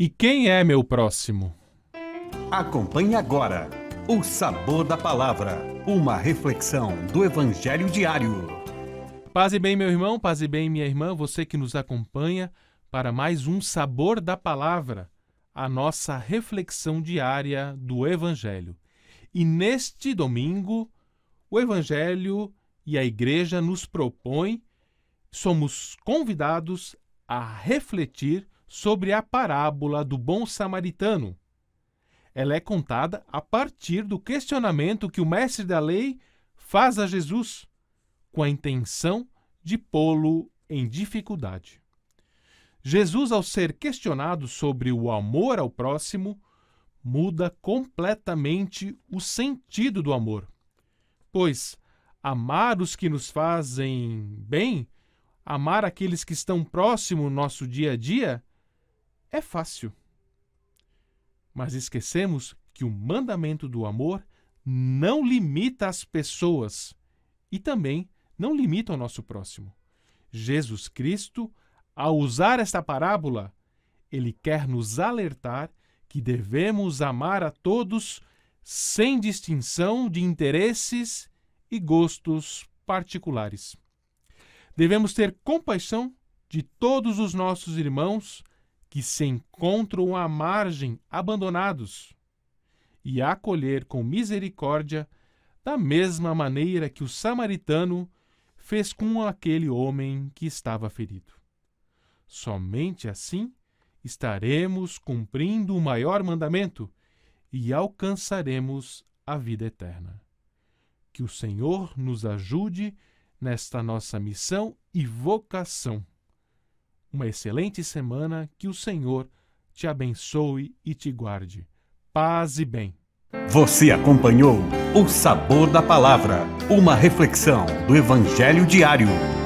E quem é meu próximo? Acompanhe agora o Sabor da Palavra, uma reflexão do Evangelho diário. Paz e bem, meu irmão, paz e bem, minha irmã, você que nos acompanha para mais um Sabor da Palavra, a nossa reflexão diária do Evangelho. E neste domingo, o Evangelho e a Igreja nos propõe, somos convidados a refletir sobre a parábola do bom samaritano. Ela é contada a partir do questionamento que o mestre da lei faz a Jesus, com a intenção de pô-lo em dificuldade. Jesus, ao ser questionado sobre o amor ao próximo, muda completamente o sentido do amor. Pois amar os que nos fazem bem, amar aqueles que estão próximo no nosso dia a dia, é fácil. Mas esquecemos que o mandamento do amor não limita as pessoas e também não limita o nosso próximo. Jesus Cristo, ao usar esta parábola, ele quer nos alertar que devemos amar a todos sem distinção de interesses e gostos particulares. Devemos ter compaixão de todos os nossos irmãos, que se encontram à margem abandonados, e acolher com misericórdia, da mesma maneira que o samaritano fez com aquele homem que estava ferido. Somente assim estaremos cumprindo o maior mandamento e alcançaremos a vida eterna. Que o Senhor nos ajude nesta nossa missão e vocação uma excelente semana, que o Senhor te abençoe e te guarde. Paz e bem. Você acompanhou O Sabor da Palavra, uma reflexão do Evangelho diário